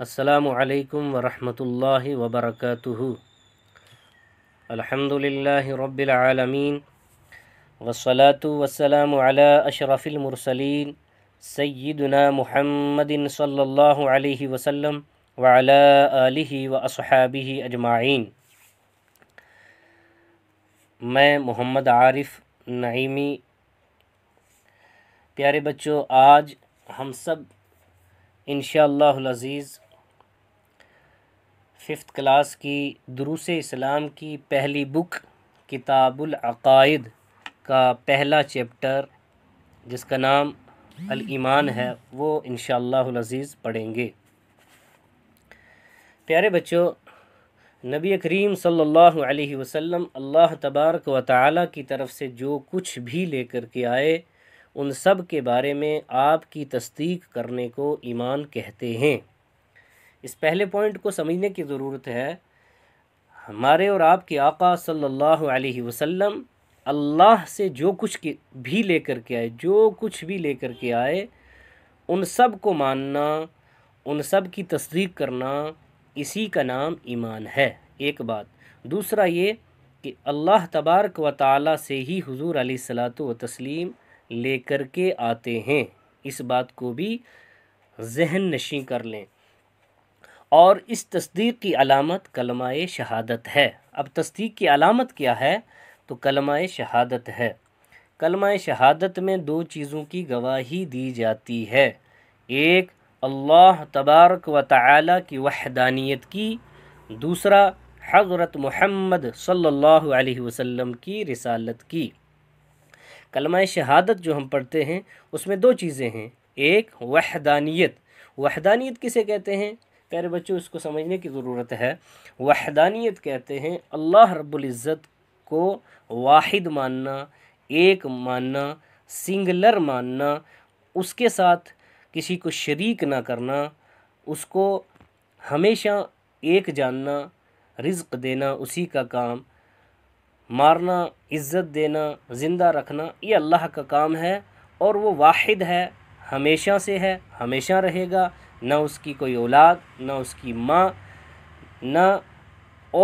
असलकम वरहमल वबरक अलहमदिल्लाबीआलमीन वसलात वसलाम अशरफ़िलमरसलिन सैदना महमदिन सल्ला वसम वाली व अजमाइन मैं मोहम्मद आरिफ नईमी प्यारे बच्चों आज हम सब इनशालाज़ीज़ अज़ीज़ फ़िफ्थ क्लास की दुरुस इस्लाम की पहली बुक किताबुलअक़ायद का पहला चैप्टर जिसका नाम अल ईमान है वो इन अज़ीज़ पढ़ेंगे प्यारे बच्चों नबी करीम सल्लल्लाहु अलैहि वसल्लम अल्लाह तबारक व ताली की तरफ से जो कुछ भी लेकर के आए उन सब के बारे में आपकी तस्दीक करने को ईमान कहते हैं इस पहले पॉइंट को समझने की ज़रूरत है हमारे और आपके आका सल्लल्लाहु अलैहि वसल्लम अल्लाह से जो कुछ के भी लेकर के आए जो कुछ भी लेकर के आए उन सब को मानना उन सब की तस्दीक करना इसी का नाम ईमान है एक बात दूसरा ये कि अल्लाह तबारक व ताली से ही हजूर सलात व तस्लीम लेकर के आते हैं इस बात को भी जहन नशी कर लें और इस तस्दीक की अलामत कलमाए शहादत है अब तस्दीक की अलामत क्या है तो कलमाए शहादत है कलमाए शहादत में दो चीज़ों की गवाही दी जाती है एक अल्लाह तबारक व ताली की वहदानियत की दूसरा हज़रत महमद सल्लल्लाहु अलैहि वसल्लम की रिसालत की कलमा शहादत जो हम पढ़ते हैं उसमें दो चीज़ें हैं एक वहदानियत वहदानियत किसे कहते हैं प्यारे बच्चों इसको समझने की ज़रूरत है वहदानियत कहते हैं अल्लाह रब्ज़त को वाहिद मानना एक मानना सिंगलर मानना उसके साथ किसी को शरीक ना करना उसको हमेशा एक जानना रिज्क देना उसी का काम मारना इज़्ज़त देना ज़िंदा रखना ये अल्लाह का काम है और वो वाहिद है हमेशा से है हमेशा रहेगा ना उसकी कोई औलाद ना उसकी माँ ना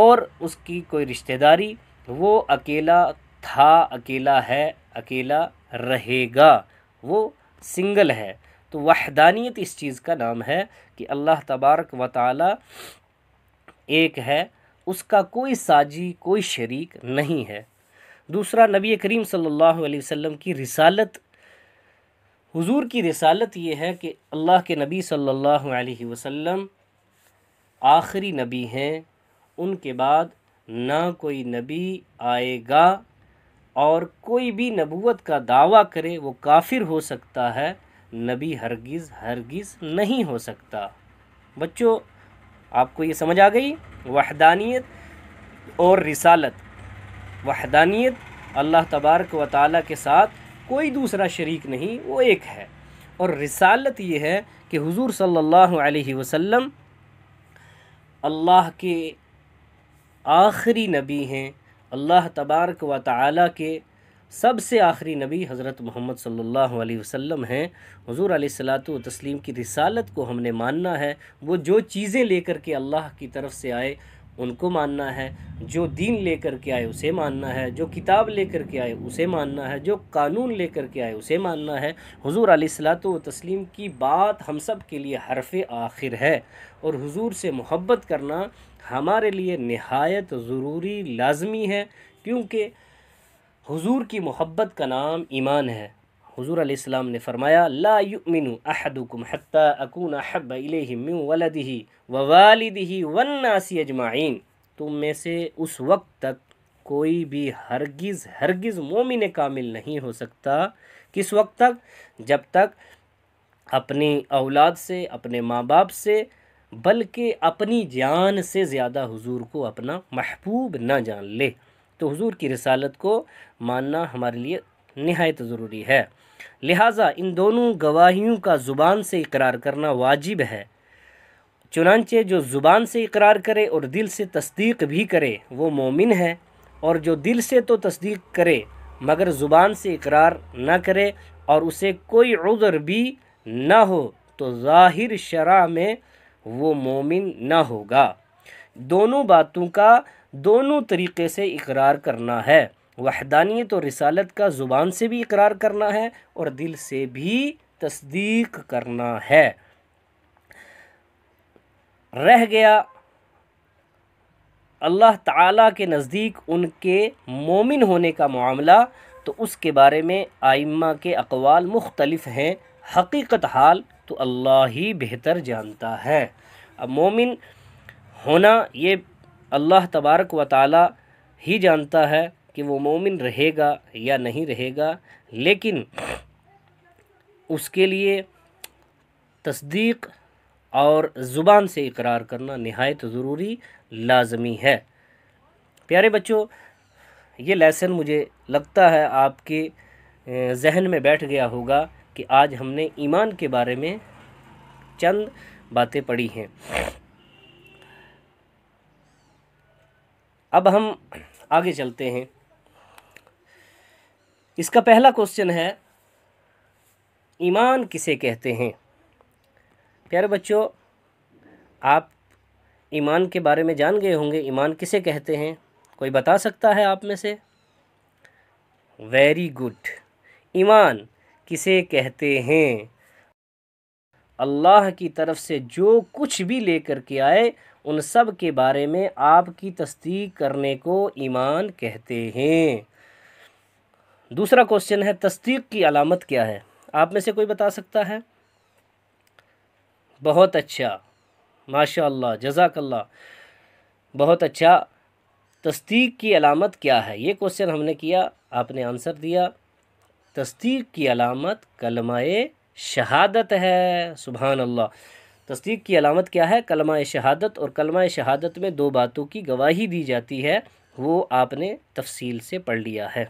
और उसकी कोई रिश्तेदारी वो अकेला था अकेला है अकेला रहेगा वो सिंगल है तो वहदानियत इस चीज़ का नाम है कि अल्लाह तबारक व एक है उसका कोई साजी कोई शरीक नहीं है दूसरा नबी करीम सल्लल्लाहु अलैहि वसल्लम की रिसालत हुजूर की रिसालत ये है कि अल्लाह के नबी सल्लल्लाहु अलैहि वसल्लम आखिरी नबी हैं उनके बाद ना कोई नबी आएगा और कोई भी नबूवत का दावा करे वो काफिर हो सकता है नबी हरगिज़ हरगिज़ नहीं हो सकता बच्चों आपको ये समझ आ गई वहदानियत और रिसालत वहदानियत अल्लाह तबारक व ताली के साथ कोई दूसरा शरीक नहीं वो एक है और रिसालत ये है कि हुजूर सल्लल्लाहु अलैहि वसल्लम अल्लाह के आखिरी नबी हैं अल्लाह तबारक व ताली के सबसे आखिरी नबी हज़रत मोहम्मद सल्लल्लाहु अलैहि वसल्लम हैं हुजूर सलात तस्लीम की रिसालत को हमने मानना है वो जो चीज़ें लेकर के अल्लाह की तरफ से आए उनको मानना है जो दीन लेकर के आए उसे मानना है जो किताब लेकर के आए उसे मानना है जो कानून लेकर के आए उसे मानना है हुजूर सलात तस्लीम की बात हम सब के लिए हरफ आखिर है और हुजूर से मोहब्बत करना हमारे लिए नहायत ज़रूरी लाजमी है क्योंकि हुजूर की मोहब्बत का नाम ईमान है हुजूर अलैहिस्सलाम ने फरमाया ला युमिनु अहदुकुम हत्ता अकून हब इलेहिम व वन्नासी अजमाइन तुम में से उस वक्त तक कोई भी हरगिज़ हरगिज़ मोमिन कामिल नहीं हो सकता किस वक्त तक जब तक अपनी औलाद से अपने माँ बाप से बल्कि अपनी जान से ज़्यादा हुजूर को अपना महबूब ना जान ले तो हुजूर की रसालत को मानना हमारे लिए नहायत ज़रूरी है लिहाजा इन दोनों गवाहियों का ज़ुबान से इकरार करना वाजिब है चुनानचे जो ज़ुबान से इकरार करे और दिल से तस्दीक भी करे वो मोमिन है और जो दिल से तो तस्दीक करे मगर ज़ुबान से इकरार ना करे और उसे कोई उज़र भी ना हो तो ज़ाहिर शरा में वो मोमिन ना होगा दोनों बातों का दोनों तरीके से इकरार करना है वहदानियत और रिसालत का ज़ुबान से भी इकरार करना है और दिल से भी तस्दीक करना है रह गया अल्लाह ताला के नज़दीक उनके मोमिन होने का मामला तो उसके बारे में आइम्मा के अकवाल मुख्तलफ़ हैं हकीकत हाल तो अल्लाह ही बेहतर जानता है अब मोमिन होना ये अल्लाह तबारक व ताली ही जानता है कि वो मोमिन रहेगा या नहीं रहेगा लेकिन उसके लिए तस्दीक और ज़ुबान से इकरार करना नहायत ज़रूरी लाजमी है प्यारे बच्चों ये लेसन मुझे लगता है आपके जहन में बैठ गया होगा कि आज हमने ईमान के बारे में चंद बातें पढ़ी हैं अब हम आगे चलते हैं इसका पहला क्वेश्चन है ईमान किसे कहते हैं प्यारे बच्चों आप ईमान के बारे में जान गए होंगे ईमान किसे कहते हैं कोई बता सकता है आप में से वेरी गुड ईमान किसे कहते हैं अल्लाह की तरफ से जो कुछ भी लेकर के आए उन सब के बारे में आपकी तस्दीक करने को ईमान कहते हैं दूसरा क्वेश्चन है तस्दीक की अलामत क्या है आप में से कोई बता सकता है बहुत अच्छा माशा जजाकल्ला बहुत अच्छा तस्दीक की अलामत क्या है ये क्वेश्चन हमने किया आपने आंसर दिया तस्दीक की अलामत कलमाए शहादत है सुबहानल्ला तस्दीक की अलामत क्या है कलमा शहादत और कलमा शहादत में दो बातों की गवाही दी जाती है वो आपने तफसील से पढ़ लिया है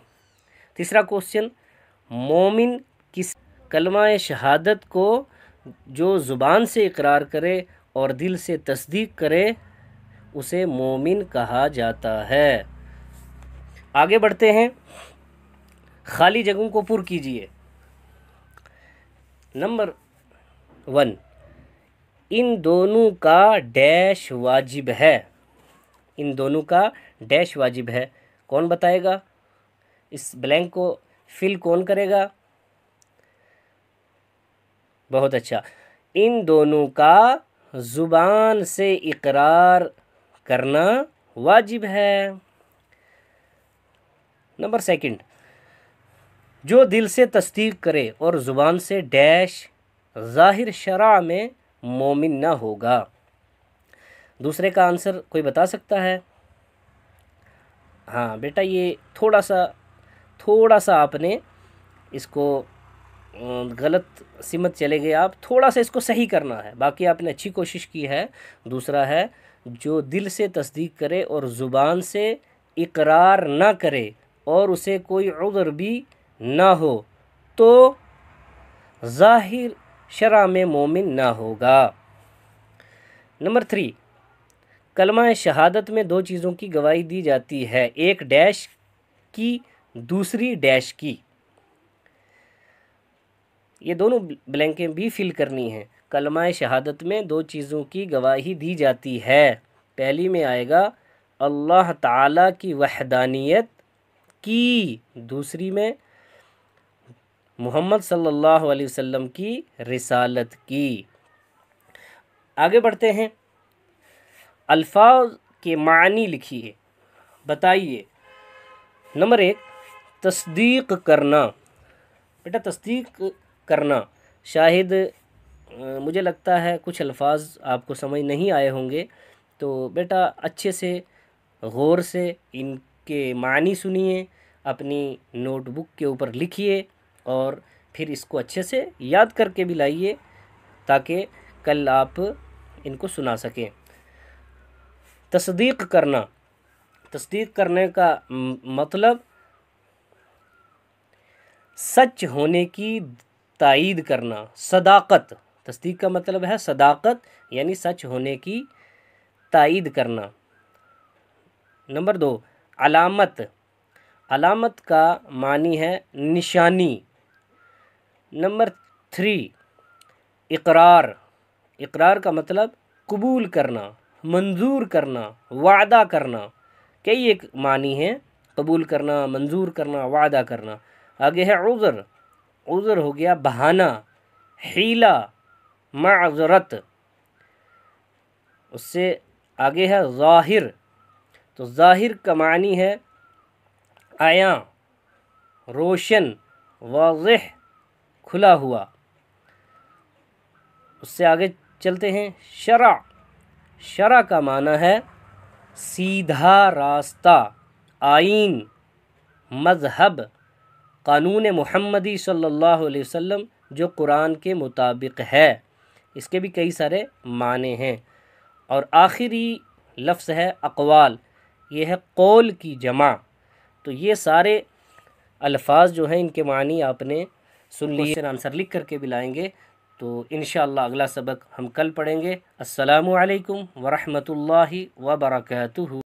तीसरा क्वेश्चन मोमिन किस कलमा शहादत को जो ज़ुबान से इकरार करे और दिल से तस्दीक करे उसे मोमिन कहा जाता है आगे बढ़ते हैं खाली जगहों को पुर कीजिए नंबर वन इन दोनों का डैश वाजिब है इन दोनों का डैश वाजिब है कौन बताएगा इस ब्लैंक को फिल कौन करेगा बहुत अच्छा इन दोनों का ज़ुबान से इकरार करना वाजिब है नंबर सेकंड जो दिल से तस्दीक करे और ज़ुबान से डैश ज़ाहिर शरा में मोमिन ना होगा दूसरे का आंसर कोई बता सकता है हाँ बेटा ये थोड़ा सा थोड़ा सा आपने इसको गलत सिमत चले गए आप थोड़ा सा इसको सही करना है बाकी आपने अच्छी कोशिश की है दूसरा है जो दिल से तस्दीक करे और ज़ुबान से इकरार ना करे और उसे कोई उदर भी ना हो तो ज़ाहिर शरा में मोमिन ना होगा नंबर थ्री कलमा शहादत में दो चीज़ों की गवाही दी जाती है एक डैश की दूसरी डैश की ये दोनों ब्लैंकें भी फिल करनी हैं कलमा शहादत में दो चीज़ों की गवाही दी जाती है पहली में आएगा अल्लाह ताला की वहदानियत की दूसरी में मोहम्मद सल्लल्लाहु अलैहि वसल्लम की रिसालत की आगे बढ़ते हैं अल्फाज के मानी लिखिए बताइए नंबर एक तस्दीक करना बेटा तस्दीक करना शायद मुझे लगता है कुछ अल्फाज आपको समझ नहीं आए होंगे तो बेटा अच्छे से गौर से इनके मानी सुनिए अपनी नोटबुक के ऊपर लिखिए और फिर इसको अच्छे से याद करके भी लाइए ताकि कल आप इनको सुना सकें तस्दीक करना तस्दीक करने का मतलब सच होने की तइद करना सदाकत तस्दीक का मतलब है सदाकत यानी सच होने की तइद करना नंबर दो अलामत अलामत का मानी है निशानी नंबर थ्री इकरार इकरार का मतलब कबूल करना मंजूर करना वादा करना कई एक मानी है कबूल करना मंजूर करना वादा करना आगे है उज़र उज़र हो गया बहाना हीला माजरत उससे आगे है ज़ाहिर तो ज़ाहिर का मानी है आया रोशन वाजह खुला हुआ उससे आगे चलते हैं शरा शरा का माना है सीधा रास्ता आइन मज़हब कानून महमदी सल्लल्लाहु अलैहि वसल्लम जो कुरान के मुताबिक है इसके भी कई सारे माने हैं और आखिरी लफ्ज़ है अकवाल ये है कौल की जमा तो ये सारे अल्फाज जो हैं इनके मानी आपने सुन लिए आंसर लिख करके भी लाएँगे तो इन अगला सबक हम कल पढ़ेंगे असलकम वरहमल वबरकू